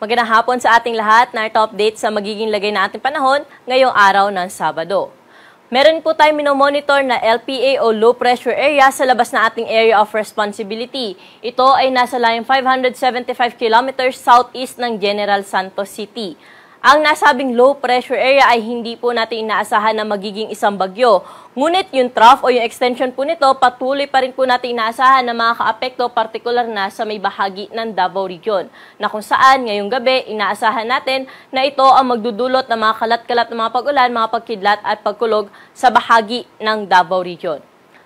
Magandang hapon sa ating lahat na ito update sa magiging lagay natin panahon ngayong araw ng Sabado. Meron po tayong minomonitor na LPA o low pressure area sa labas na ating area of responsibility. Ito ay nasa layong 575 kilometers southeast ng General Santos City. Ang nasabing low pressure area ay hindi po natin inaasahan na magiging isang bagyo. Ngunit yung trough o yung extension po nito, patuloy pa rin po natin inaasahan na makakaapekto particular na sa may bahagi ng Davao Region, na kung saan ngayong gabi inaasahan natin na ito ang magdudulot ng mga kalat-kalat ng mga pag-ulan, mga pagkidlat at pagkulog sa bahagi ng Davao Region.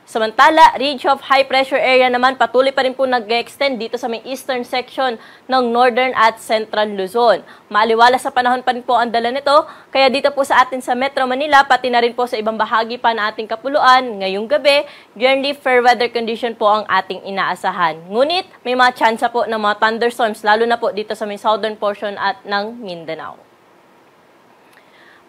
Samantala, ridge of high pressure area naman patuloy pa rin po nag-extend dito sa may eastern section ng northern at central Luzon. Maliwala sa panahon pa rin po ang dala nito, kaya dito po sa atin sa Metro Manila, pati na rin po sa ibang bahagi pa ng ating kapuluan, ngayong gabi, generally fair weather condition po ang ating inaasahan. Ngunit, may mga chance po ng mga thunderstorms, lalo na po dito sa may southern portion at ng Mindanao.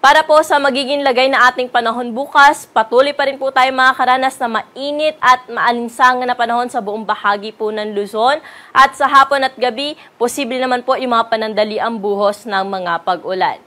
Para po sa magiging lagay na ating panahon bukas, patuloy pa rin po tayo makakaranas karanas na mainit at maalinsangan na panahon sa buong bahagi po ng Luzon. At sa hapon at gabi, posible naman po yung mga panandali ang buhos ng mga pag-ulan.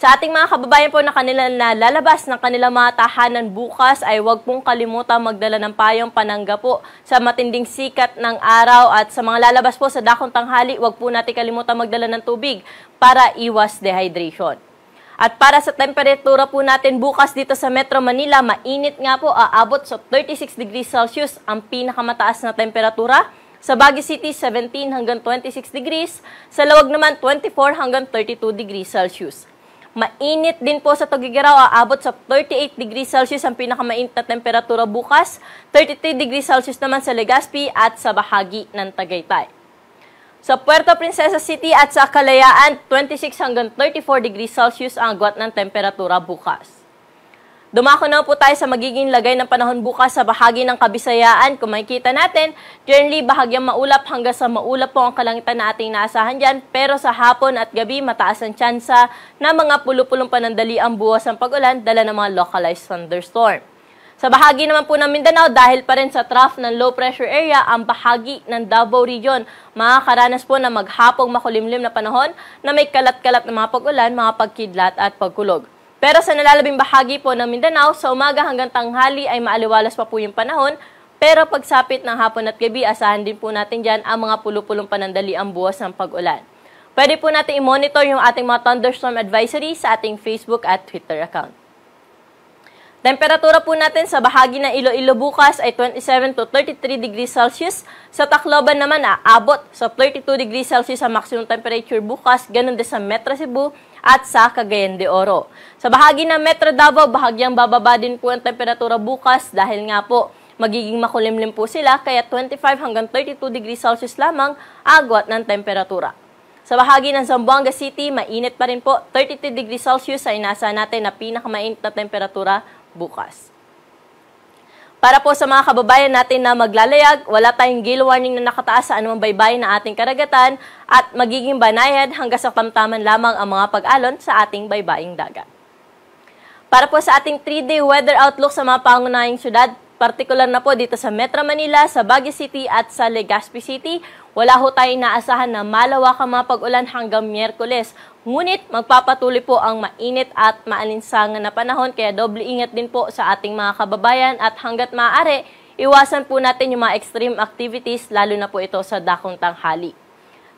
Sa ating mga kababayan po na kanila na lalabas ng kanilang mga tahanan bukas ay huwag pong kalimutan magdala ng payong panangga po sa matinding sikat ng araw at sa mga lalabas po sa dakong tanghali, huwag po natin kalimutan magdala ng tubig para iwas dehydration. At para sa temperatura po natin bukas dito sa Metro Manila, mainit nga po, aabot sa 36 degrees Celsius ang pinakamataas na temperatura. Sa Baguio City, 17 hanggang 26 degrees. Sa Lawag naman, 24 hanggang 32 degrees Celsius. Mainit din po sa Tugigaraw, aabot sa 38 degrees Celsius ang pinakamainit na temperatura bukas, 33 degrees Celsius naman sa Legazpi at sa bahagi ng Tagaytay. Sa Puerto Princesa City at sa Kalayaan, 26 hanggang 34 degrees Celsius ang agwat ng temperatura bukas. Dumako na po tayo sa magiging lagay ng panahon bukas sa bahagi ng Kabisayaan. Kung makikita natin, generally bahagyang maulap hanggang sa maulap po ang kalangitan na ating naasahan dyan. Pero sa hapon at gabi, mataas ang tsansa na mga pulupulong panandali ang buwas ng pag-ulan dala ng mga localized thunderstorm. Sa bahagi naman po ng Mindanao, dahil pa rin sa trough ng low pressure area, ang bahagi ng Davao Region makakaranas po na maghapong makulimlim na panahon na may kalat-kalat na mga pag-ulan, mga pagkidlat at pagkulog. Pero sa nalalabing bahagi po ng Mindanao, sa umaga hanggang tanghali ay maaliwalas pa po yung panahon, pero pagsapit ng hapon at gabi, asahan din po natin dyan ang mga pulupulong panandali ang buwas ng pag-ulan. Pwede po natin i-monitor yung ating mga thunderstorm advisory sa ating Facebook at Twitter account. Temperatura po natin sa bahagi ng Iloilo bukas ay 27 to 33 degrees Celsius. Sa Tacloban naman aabot sa 32 degrees Celsius ang maximum temperature bukas, ganun din sa Metro Cebu at sa Cagayan de Oro. Sa bahagi ng Metro Davao, bahagyang bababa din po ang temperatura bukas dahil nga po magiging makulimlim po sila kaya 25 hanggang 32 degrees Celsius lamang agwat ng temperatura. Sa bahagi ng Zamboanga City, mainit pa rin po. 33 degrees Celsius ay nasa natin na pinakamainit na temperatura bukas. Para po sa mga kababayan natin na maglalayag, wala tayong gale warning na nakataas sa anumang baybayin na ating karagatan at magiging banayad hanggang sa tamtaman lamang ang mga pag-alon sa ating baybaying dagat. Para po sa ating 3-day weather outlook sa mga pangunahing syudad, Partikular na po dito sa Metro Manila, sa Baguio City at sa Legazpi City. Wala ho tayong naasahan na malawakang mga pag-ulan hanggang Miyerkules. Ngunit magpapatuloy po ang mainit at maalinsangan na panahon kaya doble ingat din po sa ating mga kababayan at hanggat maaari, iwasan po natin yung mga extreme activities lalo na po ito sa dakong tanghali.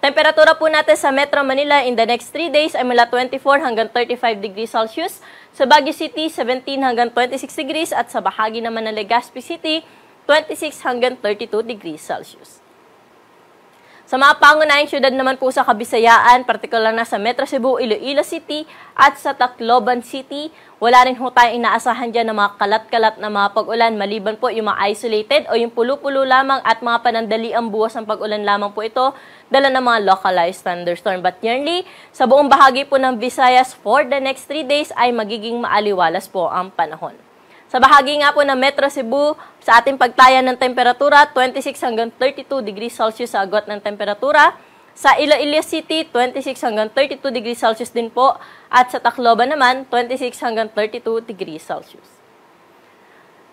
Temperatura po natin sa Metro Manila in the next 3 days ay mula 24 hanggang 35 degrees Celsius. Sa Baguio City, 17 hanggang 26 degrees at sa bahagi naman ng Legazpi City, 26 hanggang 32 degrees Celsius. Sa mga pangunahing syudad naman po sa Kabisayaan, partikular na sa Metro Cebu, Iloilo City at sa Tacloban City, wala rin ho tayong inaasahan dyan ng mga kalat-kalat na mga pag-ulan maliban po yung mga isolated o yung pulo-pulo lamang at mga panandaliang buwas ng pag-ulan lamang po ito dala ng mga localized thunderstorm. But nearly, sa buong bahagi po ng Visayas for the next 3 days ay magiging maaliwalas po ang panahon. Sa bahagi nga po ng Metro Cebu, sa ating pagtaya ng temperatura, 26 hanggang 32 degrees Celsius sa agot ng temperatura. Sa Iloilo City, 26 hanggang 32 degrees Celsius din po. At sa Tacloban naman, 26 hanggang 32 degrees Celsius.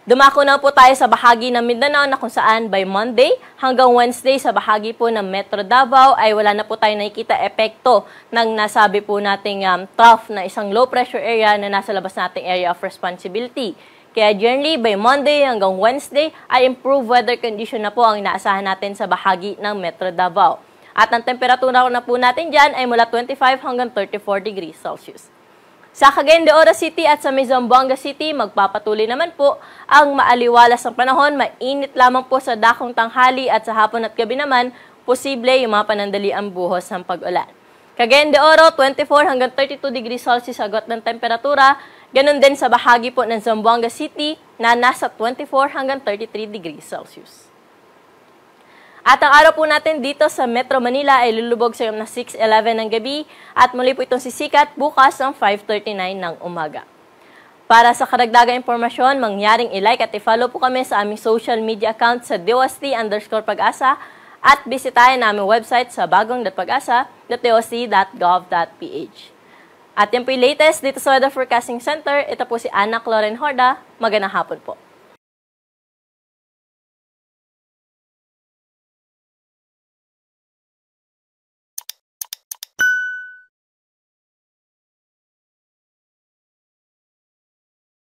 Dumako na po tayo sa bahagi ng Mindanao na kung saan by Monday hanggang Wednesday sa bahagi po ng Metro Davao ay wala na po tayo nakikita epekto ng nasabi po nating um, trough na isang low pressure area na nasa labas nating area of responsibility. Kaya generally, by Monday hanggang Wednesday ay improved weather condition na po ang inaasahan natin sa bahagi ng Metro Davao. At ang temperatura na po natin dyan ay mula 25 hanggang 34 degrees Celsius. Sa Cagayan de Oro City at sa Mizambuanga City, magpapatuloy naman po ang maaliwalas ng panahon. Mainit lamang po sa dakong tanghali at sa hapon at gabi naman, posible yung mga ang buhos ng pag-ulan. Cagayan de Oro, 24 hanggang 32 degrees Celsius agot ng temperatura. Ganon din sa bahagi po ng Zamboanga City na nasa 24 hanggang 33 degrees Celsius. At ang araw po natin dito sa Metro Manila ay lulubog sa na 6.11 ng gabi at muli po itong sisikat bukas ng 5.39 ng umaga. Para sa karagdagang impormasyon, mangyaring ilike at i-follow po kami sa aming social media account sa DOST underscore pag-asa at bisitahin aming website sa bagongpag At yan po yung latest dito sa Weather Forecasting Center. Ito po si Ana Cloren Horda. Magandang hapon po.